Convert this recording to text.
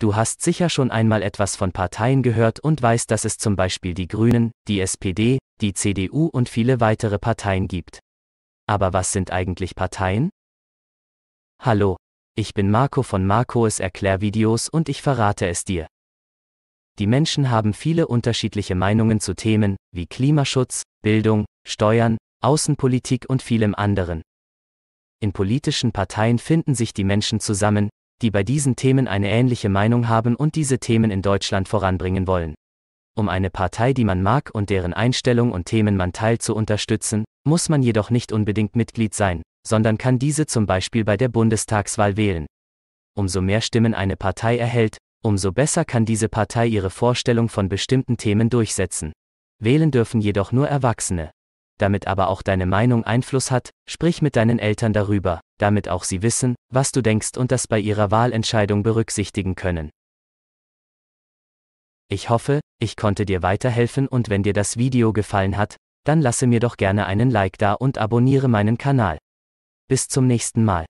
Du hast sicher schon einmal etwas von Parteien gehört und weißt, dass es zum Beispiel die Grünen, die SPD, die CDU und viele weitere Parteien gibt. Aber was sind eigentlich Parteien? Hallo, ich bin Marco von Marco's Erklärvideos und ich verrate es dir. Die Menschen haben viele unterschiedliche Meinungen zu Themen wie Klimaschutz, Bildung, Steuern, Außenpolitik und vielem anderen. In politischen Parteien finden sich die Menschen zusammen, die bei diesen Themen eine ähnliche Meinung haben und diese Themen in Deutschland voranbringen wollen. Um eine Partei, die man mag und deren Einstellung und Themen man teilt, zu unterstützen, muss man jedoch nicht unbedingt Mitglied sein, sondern kann diese zum Beispiel bei der Bundestagswahl wählen. Umso mehr Stimmen eine Partei erhält, umso besser kann diese Partei ihre Vorstellung von bestimmten Themen durchsetzen. Wählen dürfen jedoch nur Erwachsene damit aber auch deine Meinung Einfluss hat, sprich mit deinen Eltern darüber, damit auch sie wissen, was du denkst und das bei ihrer Wahlentscheidung berücksichtigen können. Ich hoffe, ich konnte dir weiterhelfen und wenn dir das Video gefallen hat, dann lasse mir doch gerne einen Like da und abonniere meinen Kanal. Bis zum nächsten Mal.